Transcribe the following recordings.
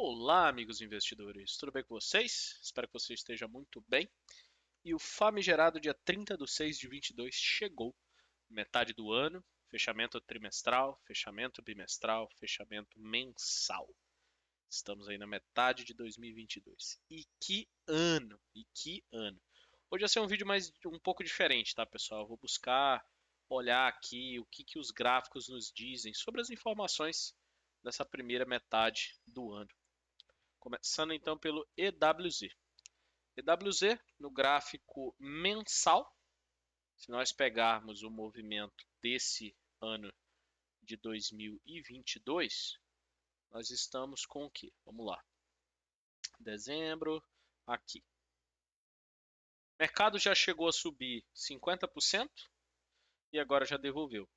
Olá, amigos investidores, tudo bem com vocês? Espero que você esteja muito bem. E o famigerado dia 30 de 6 de 22 chegou, metade do ano, fechamento trimestral, fechamento bimestral, fechamento mensal. Estamos aí na metade de 2022. E que ano, e que ano. Hoje vai ser um vídeo mais um pouco diferente, tá, pessoal? Eu vou buscar olhar aqui o que, que os gráficos nos dizem sobre as informações dessa primeira metade do ano. Começando então pelo EWZ. EWZ no gráfico mensal, se nós pegarmos o movimento desse ano de 2022, nós estamos com o que? Vamos lá. Dezembro, aqui. mercado já chegou a subir 50% e agora já devolveu.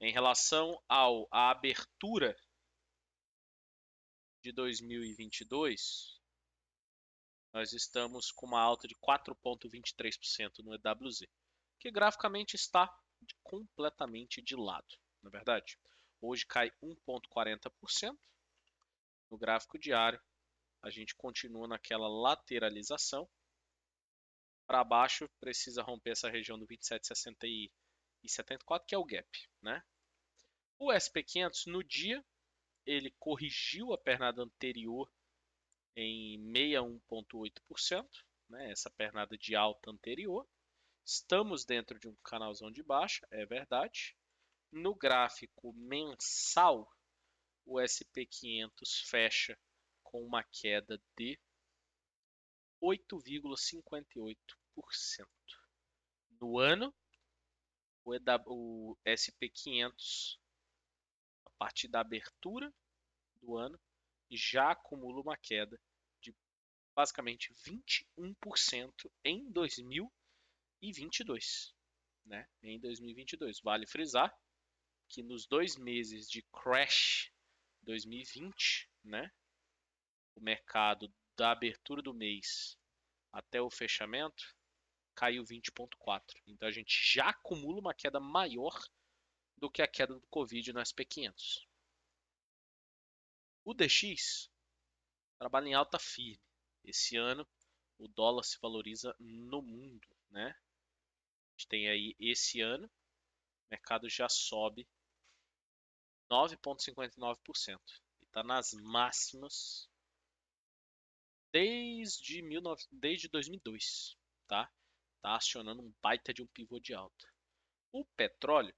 Em relação ao à abertura de 2022, nós estamos com uma alta de 4,23% no EWZ, que graficamente está completamente de lado, na é verdade. Hoje cai 1,40%. No gráfico diário, a gente continua naquela lateralização. Para baixo, precisa romper essa região do 27,60 e 74, que é o gap. Né? O SP500 no dia ele corrigiu a pernada anterior em 61,8%, né, essa pernada de alta anterior. Estamos dentro de um canalzão de baixa, é verdade. No gráfico mensal, o SP500 fecha com uma queda de 8,58%. No ano, o, SP500 partir da abertura do ano já acumula uma queda de basicamente 21% em 2022. Né? Em 2022. Vale frisar que nos dois meses de crash 2020, né? o mercado da abertura do mês até o fechamento caiu 20,4%. Então a gente já acumula uma queda maior do que a queda do Covid no SP500. O DX trabalha em alta firme. Esse ano o dólar se valoriza no mundo, né? A gente tem aí esse ano, o mercado já sobe 9,59% e está nas máximas desde, 19, desde 2002, tá? Tá acionando um baita de um pivô de alta. O petróleo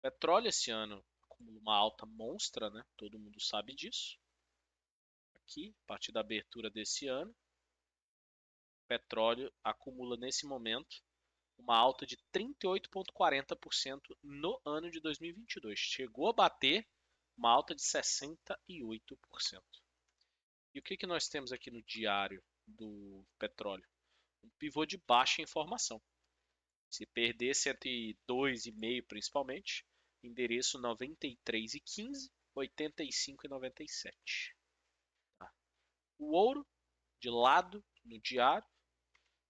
petróleo esse ano acumula uma alta monstra, né? Todo mundo sabe disso. Aqui, a partir da abertura desse ano, petróleo acumula nesse momento uma alta de 38,40% no ano de 2022. Chegou a bater uma alta de 68%. E o que, que nós temos aqui no diário do petróleo? Um pivô de baixa informação. Se perder 102,5 principalmente, endereço 93 e 15, 85 e 97. Tá? O ouro de lado no diário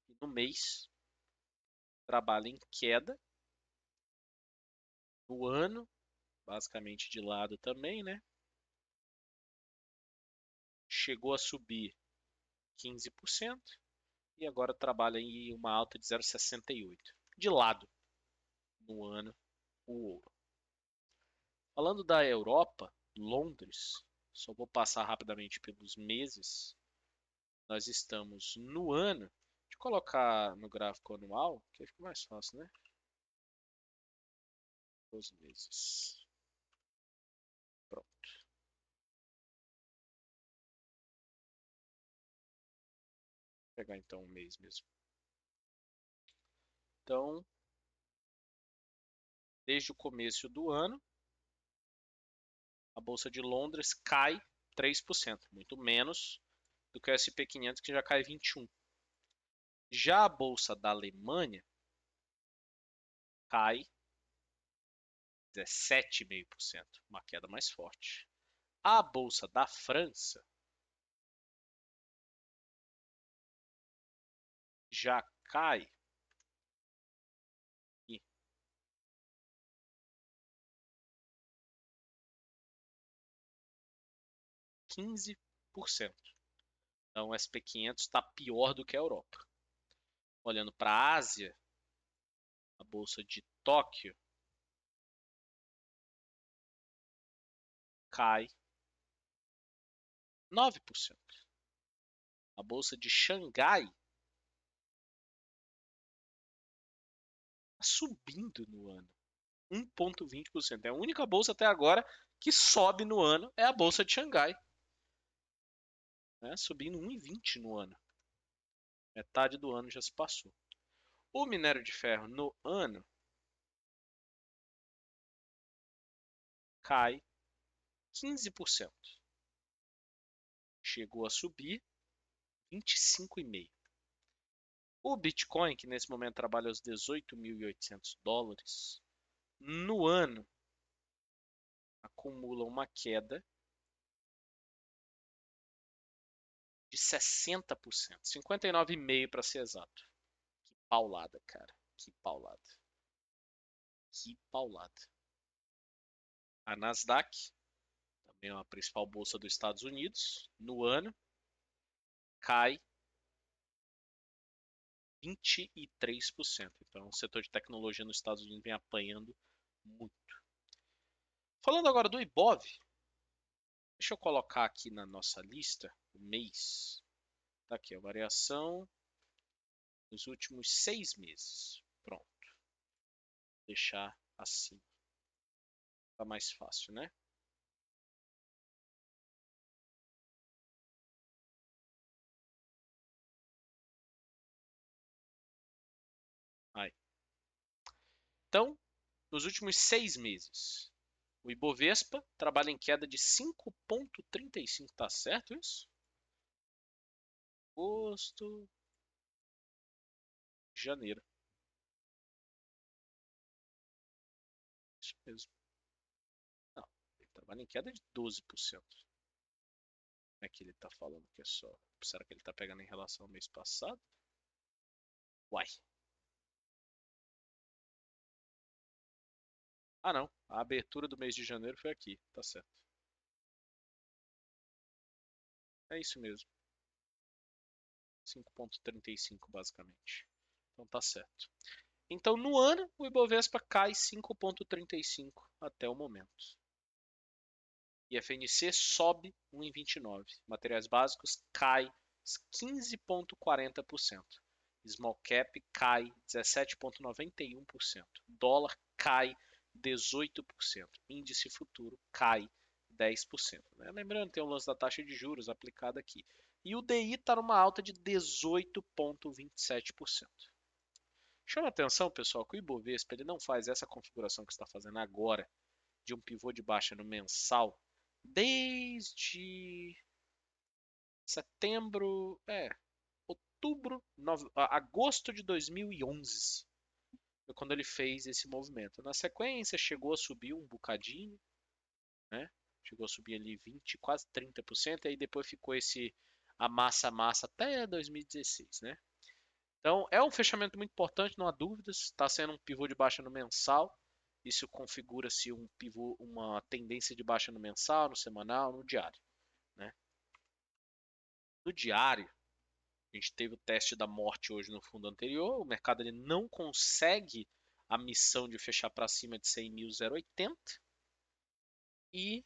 e no mês trabalha em queda. No ano, basicamente de lado também, né? Chegou a subir 15% e agora trabalha em uma alta de 0,68 de lado no ano o ouro. Falando da Europa, Londres, só vou passar rapidamente pelos meses. Nós estamos no ano. Deixa eu colocar no gráfico anual, que fica mais fácil, né? Os meses. Pronto. Vou pegar então um mês mesmo. Então, desde o começo do ano, a Bolsa de Londres cai 3%, muito menos do que o SP 500, que já cai 21%. Já a Bolsa da Alemanha cai 17,5%, uma queda mais forte. A Bolsa da França já cai 15%. Então, o SP500 está pior do que a Europa. Olhando para a Ásia, a bolsa de Tóquio cai 9%. A bolsa de Xangai tá subindo no ano. 1,20%. É a única bolsa até agora que sobe no ano é a bolsa de Xangai, né, subindo 1,20 no ano. Metade do ano já se passou. O minério de ferro no ano cai 15%. Chegou a subir 25,5%. O Bitcoin, que nesse momento trabalha os 18.800 dólares, no ano acumula uma queda 60%. 59,5% para ser exato. Que paulada, cara. Que paulada. Que paulada. A Nasdaq, também é a principal bolsa dos Estados Unidos, no ano, cai 23%. Então, o setor de tecnologia nos Estados Unidos vem apanhando muito. Falando agora do IBOV, deixa eu colocar aqui na nossa lista mês. Tá aqui, a variação nos últimos seis meses. Pronto. Vou deixar assim. Tá mais fácil, né? Aí. Então, nos últimos seis meses, o Ibovespa trabalha em queda de 5,35. Tá certo isso? agosto, janeiro. Isso mesmo. Não, ele trabalha em queda de 12%. Como é que ele está falando que é só? Será que ele está pegando em relação ao mês passado? Uai. Ah não, a abertura do mês de janeiro foi aqui, tá certo. É isso mesmo. 5,35 basicamente. Então tá certo. Então no ano o Ibovespa cai 5,35 até o momento. E FNC sobe 1,29. Materiais básicos cai 15,40%. Small cap cai 17,91%. Dólar cai 18%. Índice futuro cai 10%. Né? Lembrando, tem o lance da taxa de juros aplicada aqui. E o DI está numa alta de 18,27%. Chama atenção, pessoal, que o Ibovespa ele não faz essa configuração que está fazendo agora, de um pivô de baixa no mensal, desde setembro, é, outubro, nove, agosto de 2011, foi quando ele fez esse movimento. Na sequência, chegou a subir um bocadinho, né? chegou a subir ali 20, quase 30%, e aí depois ficou esse a massa a massa até 2016, né? Então é um fechamento muito importante, não há dúvidas. Está sendo um pivô de baixa no mensal. Isso configura-se um pivô, uma tendência de baixa no mensal, no semanal, no diário. Né? No diário, a gente teve o teste da morte hoje no fundo anterior. O mercado ele não consegue a missão de fechar para cima de 100.080 e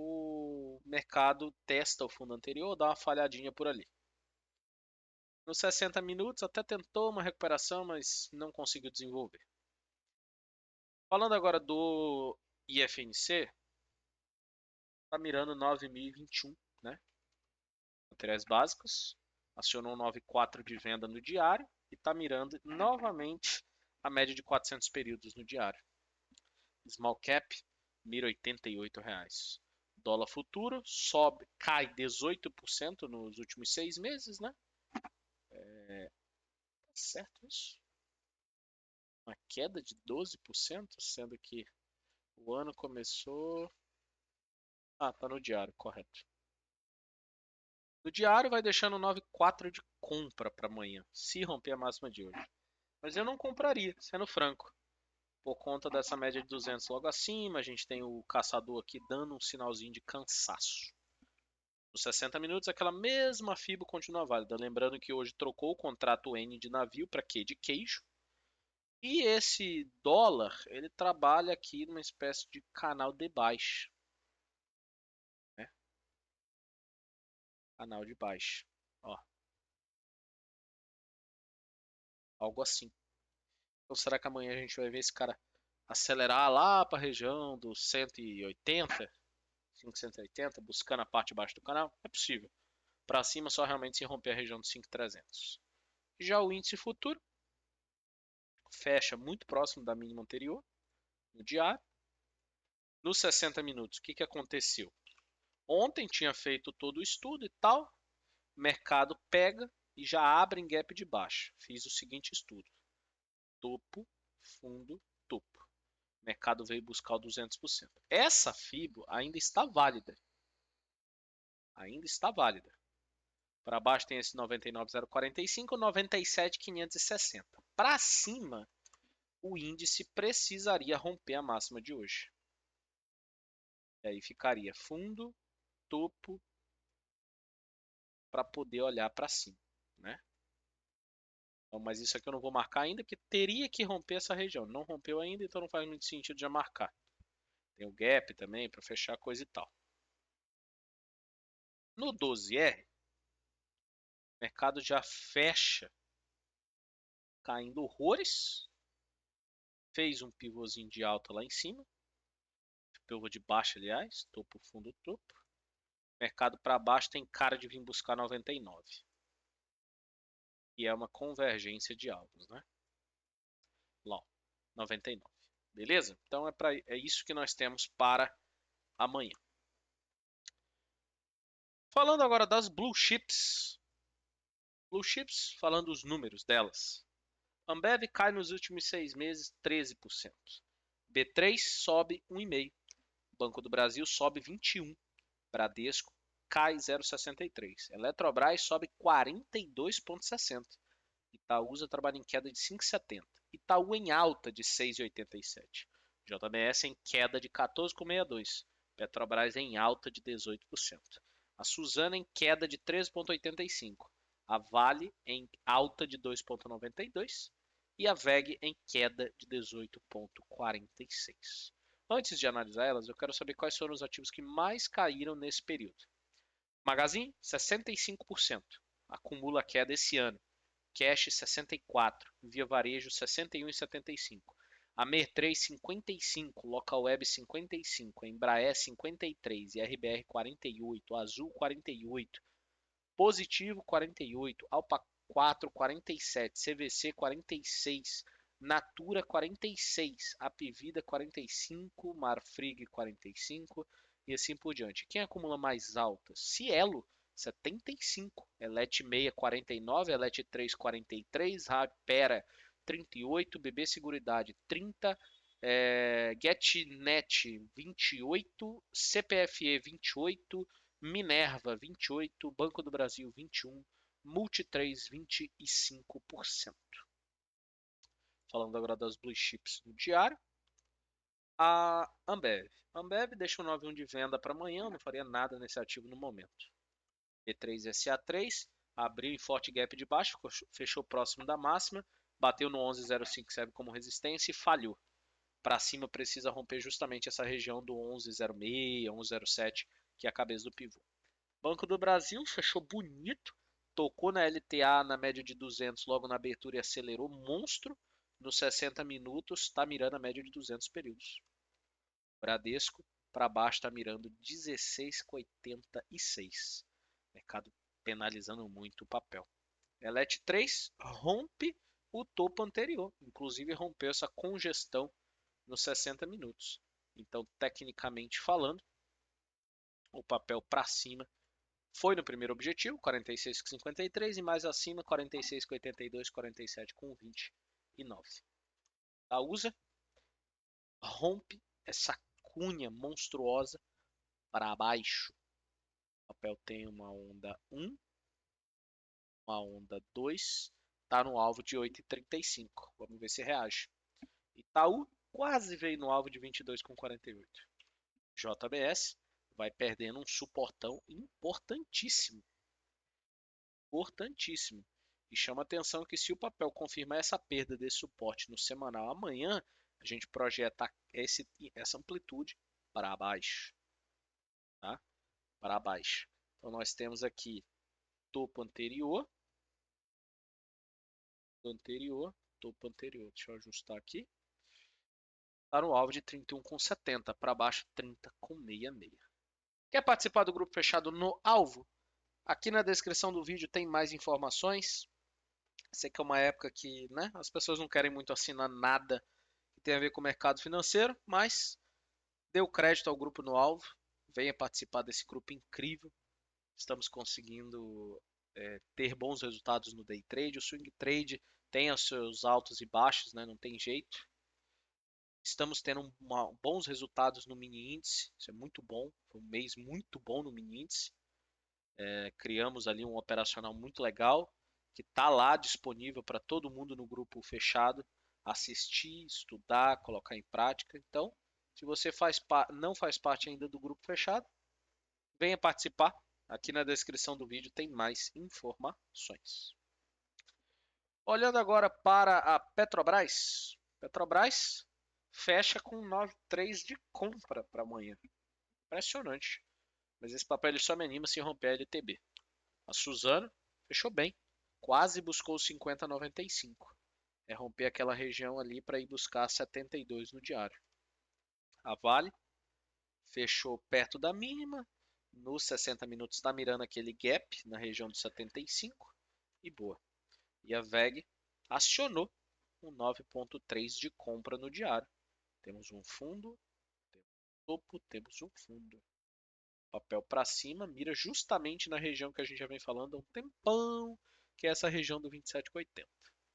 o mercado testa o fundo anterior, dá uma falhadinha por ali. Nos 60 minutos até tentou uma recuperação, mas não conseguiu desenvolver. Falando agora do IFNC, está mirando 9.021, né? Materiais básicos, acionou 9.4 de venda no diário e está mirando novamente a média de 400 períodos no diário. Small cap, 1.088 reais dólar futuro sobe, cai 18% nos últimos seis meses, né? É, tá certo isso? Uma queda de 12%, sendo que o ano começou. Ah, tá no diário, correto. No diário vai deixando 9,4 de compra para amanhã, se romper a máxima de hoje. Mas eu não compraria, sendo franco por conta dessa média de 200 logo acima. A gente tem o caçador aqui dando um sinalzinho de cansaço. Nos 60 minutos, aquela mesma FIBO continua válida. Lembrando que hoje trocou o contrato N de navio para Q de queijo. E esse dólar, ele trabalha aqui numa espécie de canal de baixa. Né? Canal de baixa. Ó. Algo assim. Então será que amanhã a gente vai ver esse cara acelerar lá para a região dos 180, 580, buscando a parte de baixo do canal? É possível. Para cima só realmente se romper a região dos 5300. Já o índice futuro fecha muito próximo da mínima anterior, no diário. Nos 60 minutos, o que, que aconteceu? Ontem tinha feito todo o estudo e tal, mercado pega e já abre em gap de baixa. Fiz o seguinte estudo topo, fundo, topo. O mercado veio buscar o 200%. Essa FIBO ainda está válida. Ainda está válida. Para baixo tem esse 99,045, 97,560. Para cima, o índice precisaria romper a máxima de hoje. E aí ficaria fundo, topo, para poder olhar para cima mas isso aqui eu não vou marcar ainda, porque teria que romper essa região. Não rompeu ainda, então não faz muito sentido já marcar. Tem o gap também para fechar coisa e tal. No 12R, o mercado já fecha caindo horrores. Fez um pivôzinho de alta lá em cima. Pivô de baixa, aliás. Topo, fundo, topo. Mercado para baixo tem cara de vir buscar 99 e é uma convergência de álbuns, né? Long, 99. Beleza? Então é, para é isso que nós temos para amanhã. Falando agora das blue chips. Blue chips, falando os números delas. Ambev cai nos últimos seis meses 13%. B3 sobe 1,5%. Banco do Brasil sobe 21%. Bradesco cai 0,63. Eletrobras sobe 42,60. Itaúsa trabalha em queda de 5,70. Itaú em alta de 6,87. JBS em queda de 14,62. Petrobras em alta de 18%. A Suzana em queda de 3,85. A Vale em alta de 2,92. E a VEG em queda de 18,46. Antes de analisar elas, eu quero saber quais foram os ativos que mais caíram nesse período. Magazine, 65%. Acumula queda esse ano. Cash, 64%. Via Varejo, 61,75%. amer 3 55%. Local Web, 55%. Embraer, 53%. E RBR, 48%. Azul, 48%. Positivo, 48%. Alpa 4, 47%. CVC, 46%. Natura 46, Apivida 45, Marfrig 45, e assim por diante. Quem acumula mais alta? Cielo, 75. Elete 6, 49. Elete 3, 43. Rapera, 38. BB Seguridade, 30. É, eh, GetNet, 28. CPFE, 28. Minerva, 28. Banco do Brasil, 21. Multi3, 25%. Falando agora das blue chips no diário a Ambev. A Ambev deixa o 91 de venda para amanhã, não faria nada nesse ativo no momento. E3SA3 abriu em forte gap de baixo, fechou próximo da máxima, bateu no 11,05 serve como resistência e falhou. Para cima precisa romper justamente essa região do 11,06, 11,07 que é a cabeça do pivô. Banco do Brasil fechou bonito, tocou na LTA na média de 200 logo na abertura e acelerou monstro nos 60 minutos está mirando a média de 200 períodos. Bradesco para baixo está mirando 16,86. Mercado penalizando muito o papel. Elet 3 rompe o topo anterior, inclusive rompeu essa congestão nos 60 minutos. Então, tecnicamente falando, o papel para cima foi no primeiro objetivo, 46,53 e mais acima 46,82, 47,20 a USA rompe essa cunha monstruosa para baixo. O papel tem uma onda 1, uma onda 2, está no alvo de 8,35. Vamos ver se reage. Itaú quase veio no alvo de 22,48. JBS vai perdendo um suportão importantíssimo. Importantíssimo. E chama atenção que se o papel confirmar essa perda desse suporte no semanal amanhã, a gente projeta esse, essa amplitude para baixo. Tá? Para baixo. Então nós temos aqui topo anterior, anterior, topo anterior, deixa eu ajustar aqui. Está no alvo de 31,70, para baixo 30,66. Quer participar do grupo fechado no alvo? Aqui na descrição do vídeo tem mais informações. Sei que é uma época que né, as pessoas não querem muito assinar nada que tem a ver com o mercado financeiro, mas deu crédito ao grupo no alvo. Venha participar desse grupo incrível. Estamos conseguindo é, ter bons resultados no day trade. O swing trade tem os seus altos e baixos, né? não tem jeito. Estamos tendo uma, bons resultados no mini índice, isso é muito bom. Foi um mês muito bom no mini índice. É, criamos ali um operacional muito legal que está lá disponível para todo mundo no grupo fechado assistir, estudar, colocar em prática. Então, se você faz não faz parte ainda do grupo fechado, venha participar. Aqui na descrição do vídeo tem mais informações. Olhando agora para a Petrobras. Petrobras fecha com 9,3 de compra para amanhã. Impressionante. Mas esse papel só me anima se romper a LTB. A Suzano fechou bem, quase buscou 50,95. É romper aquela região ali para ir buscar 72 no diário. A Vale fechou perto da mínima, nos 60 minutos está mirando aquele gap na região dos 75 e boa. E a VEG acionou um 9.3 de compra no diário. Temos um fundo, temos um topo, temos um fundo. Papel para cima, mira justamente na região que a gente já vem falando há um tempão, que é essa região do 27,80,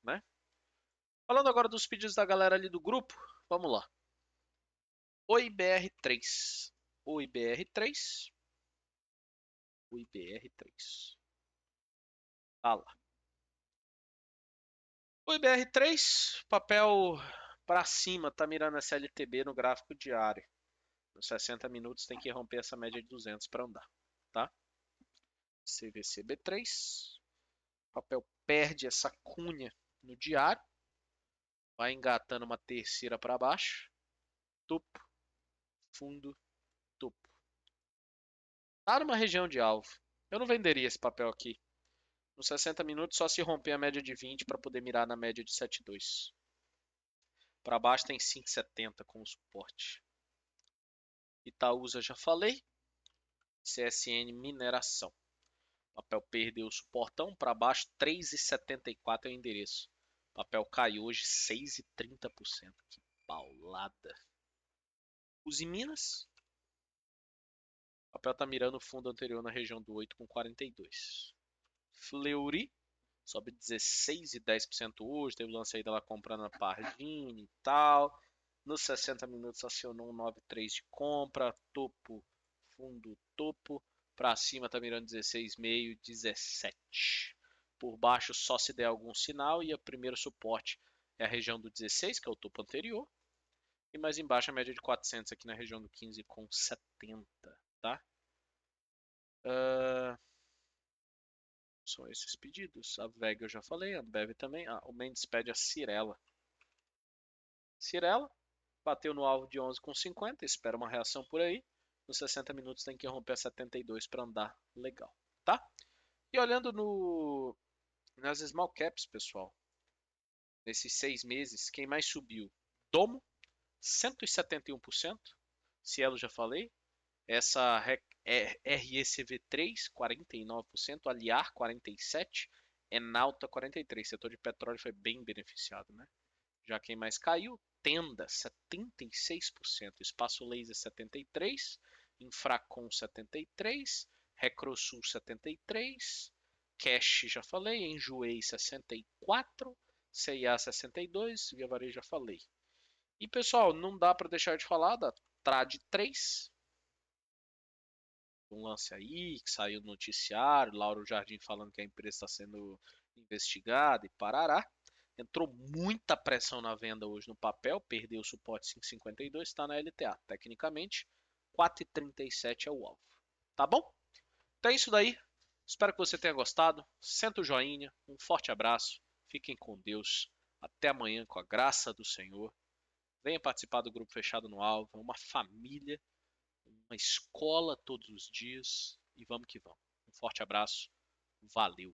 né? Falando agora dos pedidos da galera ali do grupo, vamos lá. OIBR3. OIBR3. OIBR3. Tá lá. OIBR3, papel para cima, tá mirando essa LTB no gráfico diário. Nos 60 minutos tem que romper essa média de 200 para andar, tá? CVCB3. O papel perde essa cunha no diário, vai engatando uma terceira para baixo, topo, fundo, topo. Está numa região de alvo. Eu não venderia esse papel aqui. Nos 60 minutos, só se romper a média de 20 para poder mirar na média de 7,2. Para baixo tem 5,70 como suporte. Itaúsa já falei. CSN Mineração papel perdeu o suportão para baixo, 3,74 é o endereço. O papel caiu hoje 6,30%. Que paulada. Use Minas. O papel está mirando o fundo anterior na região do 8,42. Fleury sobe 16,10 hoje. Teve o lance aí dela comprando a Pardini e tal. Nos 60 minutos acionou um 9,3 de compra, topo, fundo topo. Para cima está mirando 16,5, 17. Por baixo só se der algum sinal e o primeiro suporte é a região do 16, que é o topo anterior. E mais embaixo a média de 400 aqui na região do 15 com 70, tá? Uh... São esses pedidos. A Vega eu já falei, a Bev também. Ah, o Mendes pede a Cirela. Cirela bateu no alvo de 11,50, espera uma reação por aí. Nos 60 minutos tem que romper a 72 para andar legal, tá? E olhando no, nas small caps, pessoal, nesses seis meses, quem mais subiu? Domo, 171%. Cielo já falei. Essa RECV3, é, 49%. Aliar, 47%. Enalta, 43%. O setor de petróleo foi bem beneficiado, né? Já quem mais caiu, tenda 76%, espaço laser 73%, Infracom 73%, Recrosul 73%, Cash já falei, Enjoei 64%, CIA 62%, Via Varejo já falei. E pessoal, não dá para deixar de falar da Trad 3, um lance aí que saiu no noticiário, Lauro Jardim falando que a empresa está sendo investigada e parará. Entrou muita pressão na venda hoje no papel, perdeu o suporte 5,52, está na LTA. Tecnicamente, 4,37 é o alvo. Tá bom? Então é isso daí. Espero que você tenha gostado. Senta o joinha, um forte abraço, fiquem com Deus. Até amanhã, com a graça do Senhor. Venha participar do grupo fechado no alvo. É uma família, uma escola todos os dias. E vamos que vamos. Um forte abraço. Valeu.